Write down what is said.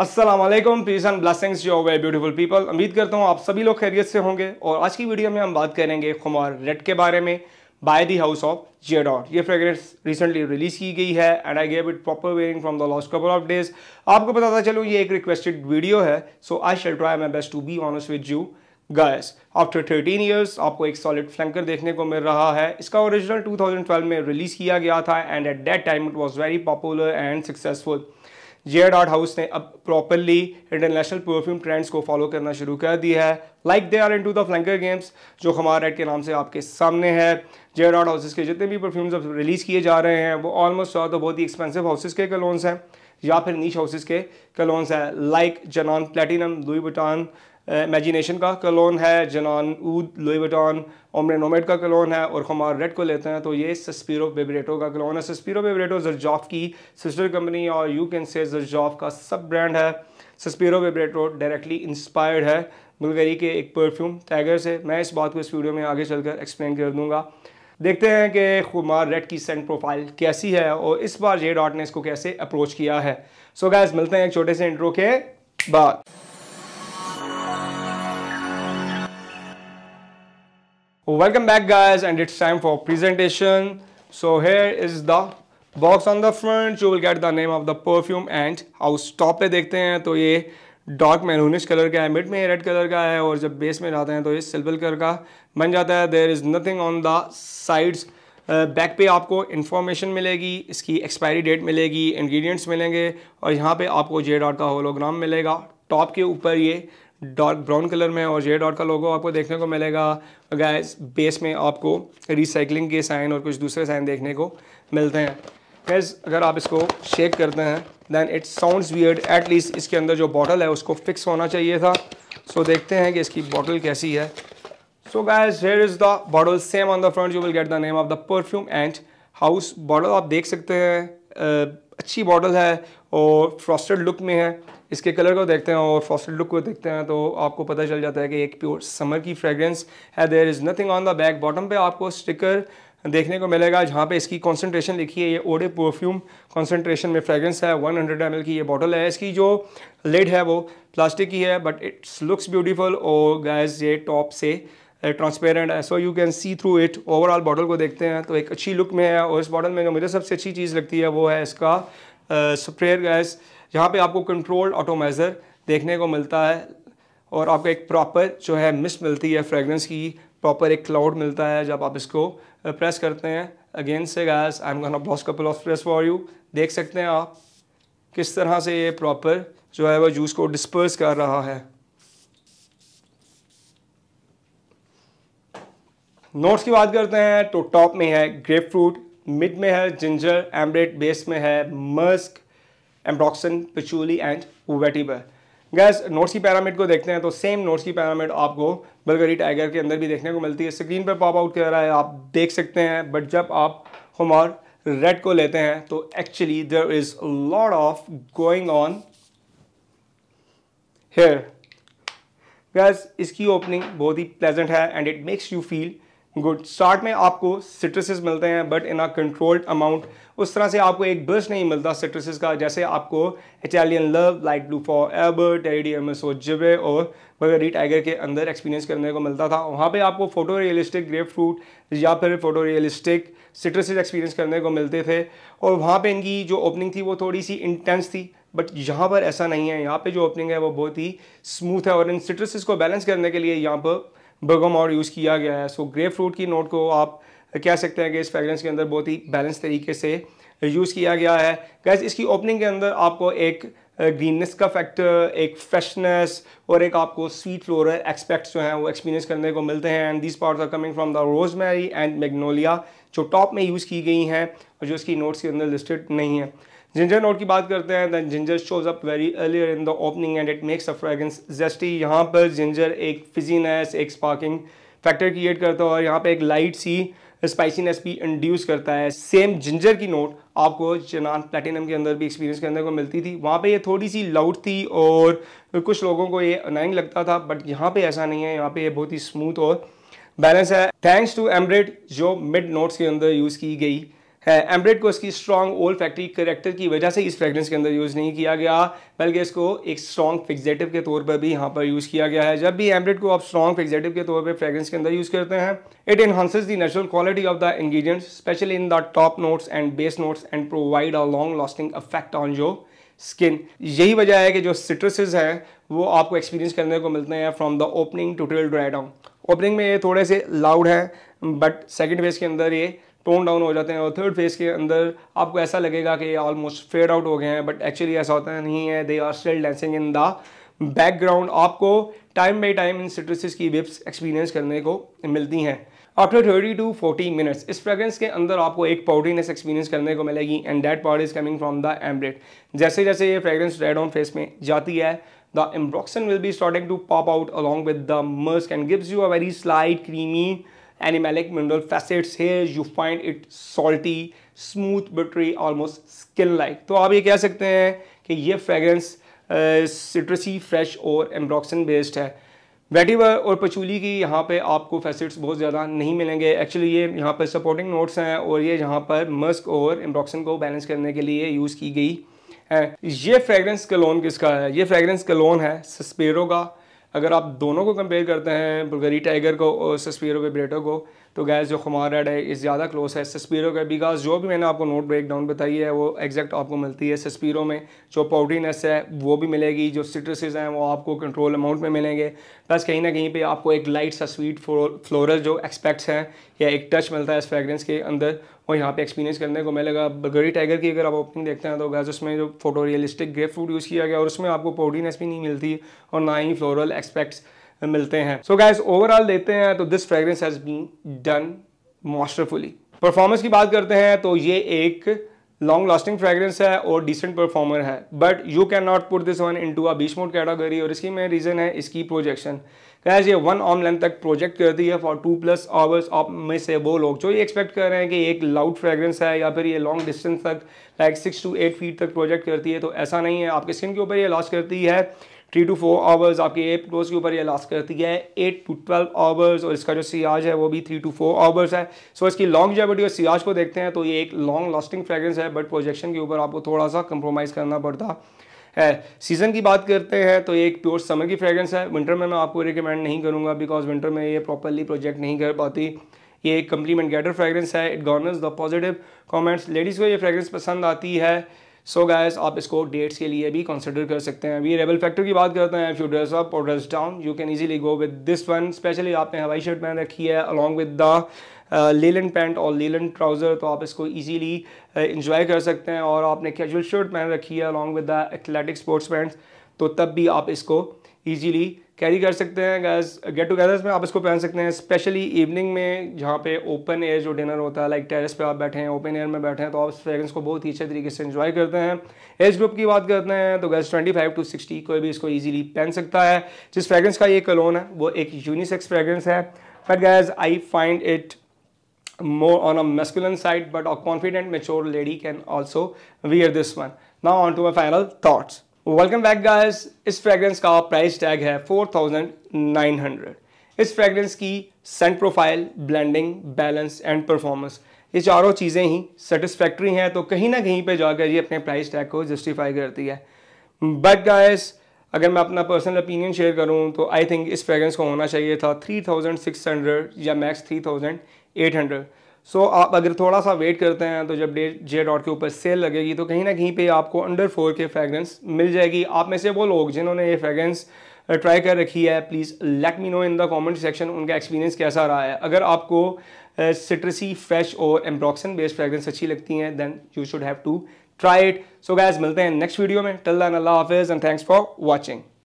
Aslam peace and blessings your way beautiful people उम्मीद करता हूँ आप सभी लोग खैरियत से होंगे और आज की वीडियो में हम बात करेंगे खुमार रेड के बारे में by the house of J dot ये फ्रेगरेंस रिसेंटली रिलीज की गई है and I gave it proper wearing from the last couple of days आपको बताता चलूँ ये एक रिक्वेस्टेड वीडियो है so I shall try my best to be honest with you guys after thirteen years आपको एक सॉलिड फ्लैंकर देखने को मिल रहा है इसका ओरिजिनल टू थाउजेंड ट्वेल्व में रिलीज़ किया गया था and at that time it was very popular and successful J dot house ने अब प्रॉपरली इंटरनेशनल परफ्यूम ट्रेंड्स को फॉलो करना शुरू कर दिया है like they are in to the flanker games जो हमारे रेड के नाम से आपके सामने है जे डॉट हाउसेज के जितने भी परफ्यूम्स अब रिलीज़ किए जा रहे हैं वो ऑलमोस्ट तो बहुत ही एक्सपेंसिव हाउसेज के कलोन्स हैं या फिर नीच हाउसेज के कलोन्स हैं like Janan platinum Louis Vuitton imagination का कलोन है Janan oud Louis Vuitton Ombre Nomade का कलोन है और खुमार रेड को लेते हैं तो ये सस्पीरो बेबरेटो का कलोन है सस्पीरो बेबरेटो जर्जॉफ की सिस्टर कंपनी और यू कैन से जर्जॉफ का सब ब्रांड है सस्पीरो बेबरेटो डायरेक्टली इंस्पायर्ड है बुलगरी के एक परफ्यूम टाइगर से मैं इस बात को इस वीडियो में आगे चलकर एक्सप्लेन कर दूंगा देखते हैं कि खुमार रेड की सेंट प्रोफाइल कैसी है और इस बार जे डॉट ने इसको कैसे अप्रोच किया है सो so गैस मिलते हैं एक छोटे से इंट्रो के बाद Welcome back guys and it's time for presentation. So here is the box on the front. You will get the name of the perfume and house top पे देखते हैं तो ये डार्क मैरूनिश कलर का है mid में red colour का है और जब बेस में जाते हैं तो ये सिल्वर कलर का बन जाता है there is nothing on the sides back पे आपको इन्फॉर्मेशन मिलेगी इसकी एक्सपायरी डेट मिलेगी इंग्रेडिएंट्स मिलेंगे और यहाँ पे आपको जे डॉट का होलोग्राम मिलेगा टॉप के ऊपर ये डार्क ब्राउन कलर में और जे डॉट का लोगो आपको देखने को मिलेगा गैस बेस में आपको रिसाइकलिंग के साइन और कुछ दूसरे साइन देखने को मिलते हैं गैस अगर आप इसको शेक करते हैं then it sounds weird at least इसके अंदर जो बॉटल है उसको फिक्स होना चाहिए था सो so, देखते हैं कि इसकी बॉटल कैसी है so guys here is the bottle same on the front you will get the name of the perfume and house bottle आप देख सकते हैं uh, अच्छी बॉटल है और फ्रॉस्टेड लुक में है इसके कलर को देखते हैं और फॉस्टेड लुक को देखते हैं तो आपको पता चल जाता है कि एक प्योर समर की फ्रेगरेंस है there is nothing on the back bottom पे आपको स्टिकर देखने को मिलेगा जहाँ पे इसकी कॉन्सेंट्रेशन लिखी है ये ओडे परफ्यूम कॉन्सेंट्रेशन में फ्रेगरेंस है 100 हंड्रेड की ये बॉटल है इसकी जो लेड है वो प्लास्टिक की है बट इट्स लुक्स ब्यूटीफुल और गैस ये टॉप से ट्रांसपेरेंट uh, है so you can see through it overall bottle को देखते हैं तो एक अच्छी लुक में है और इस बॉटल में जो मुझे सबसे अच्छी चीज़ लगती है वो है इसका स्प्रेयर uh, गैस यहाँ पे आपको कंट्रोल्ड ऑटोमाइज़र देखने को मिलता है और आपको एक प्रॉपर जो है मिस मिलती है फ्रेगरेंस की प्रॉपर एक क्लाउड मिलता है जब आप इसको प्रेस करते हैं अगेन से guys I am gonna blast couple of press for you देख सकते हैं आप किस तरह से ये प्रॉपर जो है वह जूस को डिस्पर्स कर रहा है नोट्स की बात करते हैं तो टॉप में है ग्रेप फ्रूट मिड में है जिंजर एम्ब्रेड बेस में है musk ambroxan patchouli and vetiver guys notes की पैरामिड को देखते हैं तो सेम नोट्स की पैरामिड आपको बलगरी टाइगर के अंदर भी देखने को मिलती है स्क्रीन पर पॉप आउट कर रहा है आप देख सकते हैं बट जब आप हमार रेड को लेते हैं तो actually there is lot of going on here guys इसकी ओपनिंग बहुत ही प्लेजेंट है and it makes you feel good start में आपको सिट्रसेस मिलते हैं but in a controlled amount उस तरह से आपको एक बर्स नहीं मिलता सिट्रसेस का जैसे आपको Italian love light blue forever टेडी एम एस जिबे और बगरी टाइगर के अंदर एक्सपीरियंस करने को मिलता था वहाँ पे आपको फोटो रियलिस्टिक ग्रेप फ्रूट या फिर फोटो रियलिस्टिक सिट्रसेस एक्सपीरियंस करने को मिलते थे और वहाँ पर इनकी जो ओपनिंग थी वो थोड़ी सी इंटेंस थी बट यहाँ पर ऐसा नहीं है यहाँ पर जो ओपनिंग है वो बहुत ही स्मूथ है और इन सिट्रसेस को बैलेंस करने के लिए यहाँ पर बर्गम और यूज़ किया गया है सो ग्रे फ्रूट की नोट को आप कह सकते हैं कि इस फ्रेगरेंस के अंदर बहुत ही बैलेंस तरीके से यूज़ किया गया है गैस इसकी ओपनिंग के अंदर आपको एक ग्रीननेस का फैक्टर एक फ्रेशनेस और एक आपको स्वीट फ्लोरल एक्सपेक्ट जो हैं वो एक्सपीरियंस करने को मिलते हैं and this part are coming from the rosemary and magnolia जो टॉप में यूज़ की गई हैं और जो इसकी नोट्स के अंदर लिस्टेड नहीं है जिंजर नोट की बात करते हैं then ginger shows up very earlier in the opening and it makes a fragrance zesty यहाँ पर जिंजर एक फिजीनेस एक स्पार्किंग फैक्टर क्रिएट करता है और यहाँ पे एक लाइट सी स्पाइसीनेस भी इंड्यूस करता है सेम जिंजर की नोट आपको चनान प्लेटिनम के अंदर भी एक्सपीरियंस के अंदर को मिलती थी वहाँ पे ये थोड़ी सी लाउड थी और कुछ लोगों को ये अनाइंग लगता था बट यहाँ पे ऐसा नहीं है यहाँ पे ये बहुत ही स्मूथ और बैलेंस है थैंक्स टू एमरेड जो मिड नोट्स के अंदर यूज़ की गई है एम्ब्रेड को इसकी स्ट्रॉन्ग ओल्ड फैक्ट्री करेक्टर की वजह से इस फ्रेगरेंस के अंदर यूज़ नहीं किया गया बल्कि इसको एक स्ट्रॉन्ग फिक्जेटिव के तौर पर भी यहाँ पर यूज़ किया गया है जब भी एम्ब्रेड को आप स्ट्रॉन्ग फिक्जेटिव के तौर पर फ्रेगरेंस के अंदर यूज़ करते हैं it enhances the natural quality of the ingredients specially in the top notes and base notes and provide a long lasting effect on जो स्किन यही वजह है कि जो सिट्रसेज हैं वो आपको एक्सपीरियंस करने को मिलते हैं from the opening to till dry down opening में ये थोड़े से लाउड है बट सेकेंड वेज के अंदर ये टोन डाउन हो जाते हैं और थर्ड फेज़ के अंदर आपको ऐसा लगेगा कि ऑलमोस्ट फेड आउट हो गए हैं बट एक्चुअली ऐसा होता नहीं है they are still dancing in the background आपको टाइम बाई टाइम इन सिट्रसिस की विप्स एक्सपीरियंस करने को मिलती हैं after thirty to forty minutes इस फ्रेग्रेंस के अंदर आपको एक पाउडरीनेस एक्सपीरियंस करने को मिलेगी and that powder is coming from the ambrette जैसे जैसे ये फ्रेग्रेंस रेड ऑन फेस में जाती है the ambroxan will be starting to pop out along with the musks and gives you a very slight creamy animalic mineral facets here you find it salty smooth buttery almost skin like तो आप ये कह सकते हैं कि ये fragrance सिट्रसी fresh और एम्ब्रॉक्सन based है वेटिवर और पचूली की यहाँ पे आपको फैसेट्स बहुत ज़्यादा नहीं मिलेंगे एक्चुअली ये यहाँ पर सपोर्टिंग नोट्स हैं और ये यहाँ पर मस्क और एम्ब्रॉक्सन को बैलेंस करने के लिए यूज़ की गई है ये फ्रेगरेंस कलोन किसका है ये फ्रेगरेंस कलोन है सस्पेरो का अगर आप दोनों को कंपेयर करते हैं बुल्गारी टाइगर को और सस्पीरो के को तो गैस जो खुमार रेड है इस ज़्यादा क्लोज है सस्पीरो का बिकॉज जो भी मैंने आपको नोट ब्रेक डाउन बताई है वो एग्जैक्ट आपको मिलती है सस्पीरो में जो पाउडीनेस है वो भी मिलेगी जो सिट्रसेस हैं वो आपको कंट्रोल अमाउंट में मिलेंगे प्लस कहीं ना कहीं पर आपको एक लाइट सा स्वीट फ्लोरल जो एक्सपेक्ट्स हैं या एक टच मिलता है इस फ्रेगरेंस के अंदर वो यहाँ पे एक्सपीरियंस करने को मिलेगा बगरी टाइगर की अगर आप ओपनिंग देखते हैं तो गैस उसमें जो photorealistic grapefruit use किया गया और उसमें आपको पाउडरीनेस भी नहीं मिलती और ना ही फ्लोरल एक्सपेक्ट्स मिलते हैं सो गाइज ओवरऑल देखते हैं तो this fragrance has been done masterfully performance की बात करते हैं तो ये एक लॉन्ग लास्टिंग फ्रेग्रेंस है और डिसेंट परफॉर्मर है but you can not put this one into a beach mode category और इसकी मेन रीज़न है इसकी प्रोजेक्शन गैस ये वन ऑम लेंथ तक प्रोजेक्ट करती है फॉर टू प्लस आवर्स आप में से वो लोग जो ये एक्सपेक्ट कर रहे हैं कि एक लाउड फ्रेग्रेंस है या फिर ये लॉन्ग डिस्टेंस तक like six to eight feet तक प्रोजेक्ट करती है तो ऐसा नहीं है आपके स्किन के ऊपर ये लॉस करती है थ्री टू फोर आवर्स आपके एप क्लोज के ऊपर ये लास्ट करती है एट टू ट्वेल्व आवर्स और इसका जो सियाज है वो भी थ्री टू फोर आवर्स है सो इसकी लॉन्ग जेबिटी और सियाज को देखते हैं तो ये एक लॉन्ग लास्टिंग फ्रेगरेंस है बट प्रोजेक्शन के ऊपर आपको थोड़ा सा कंप्रोमाइज़ करना पड़ता है सीज़न की बात करते हैं तो ये एक प्योर समर की फ्रेगरेंस है विंटर में मैं आपको रिकमेंड नहीं करूँगा बिकॉज विंटर में ये प्रॉपरली प्रोजेक्ट नहीं कर पाती ये एक कम्प्लीमेंट गैटर फ्रेगरेंस है it garners the positive comments ladies को ये फ्रेगरेंस पसंद आती है सो so गायस आप इसको डेट्स के लिए भी कंसिडर कर सकते हैं अभी रेबल फैक्टर की बात करते हैं ड्रेस अप और dress down you can easily go with this one specially आपने हवाई शर्ट पहन रखी है along with the linen pant और लेलन ट्राउज़र तो आप इसको ईजीली इंजॉय uh, कर सकते हैं और आपने कैजुअल शर्ट पहन रखी है along with the athletic sports pant तो तब भी आप इसको ईजीली कैरी कर सकते हैं गेट टुगेदर्स में आप इसको पहन सकते हैं स्पेशली इवनिंग में जहाँ पे ओपन एयर जो डिनर होता है लाइक टेरेस पे आप बैठे हैं ओपन एयर में बैठे हैं तो आप इस फ्रेगरेंस को बहुत ही अच्छे तरीके से इन्जॉय करते हैं एज ग्रुप की बात करते हैं तो guys twenty five to sixty कोई भी इसको ईजिली पहन सकता है जिस फ्रेगरेंस का ये कलोन है वो एक यूनिसेक्स फ्रेगरेंस है but guys I find it more on a masculine side but a confident mature lady can also wear this one now on to my final thoughts welcome back guys इस fragrance का price tag है 4900 इस fragrance की scent profile blending balance and performance ये चारों चीज़ें ही satisfactory हैं तो कहीं ना कहीं पे जाकर ये अपने प्राइस टैग को जस्टिफाई करती है बट गाइस अगर मैं अपना पर्सनल ओपिनियन शेयर करूं तो आई थिंक इस फ्रेगरेंस को होना चाहिए था थ्री या मैक्स थ्री सो so, आप अगर थोड़ा सा वेट करते हैं तो जब डे जे डॉट के ऊपर सेल लगेगी तो कहीं ना कहीं पे आपको अंडर फोर के फ्रेगरेंस मिल जाएगी आप में से वो लोग जिन्होंने ये फ्रेगरेंस ट्राई कर रखी है please let me know in the comment section उनका एक्सपीरियंस कैसा रहा है अगर आपको सिट्रसी फ्रेश और एम्प्रॉक्सन बेस्ड फ्रेगरेंस अच्छी लगती हैं then you should have to try it so guys मिलते हैं नेक्स्ट वीडियो में टल दैन अल्लाह हाफिज़ एंड थैंक्स फॉर वॉचिंग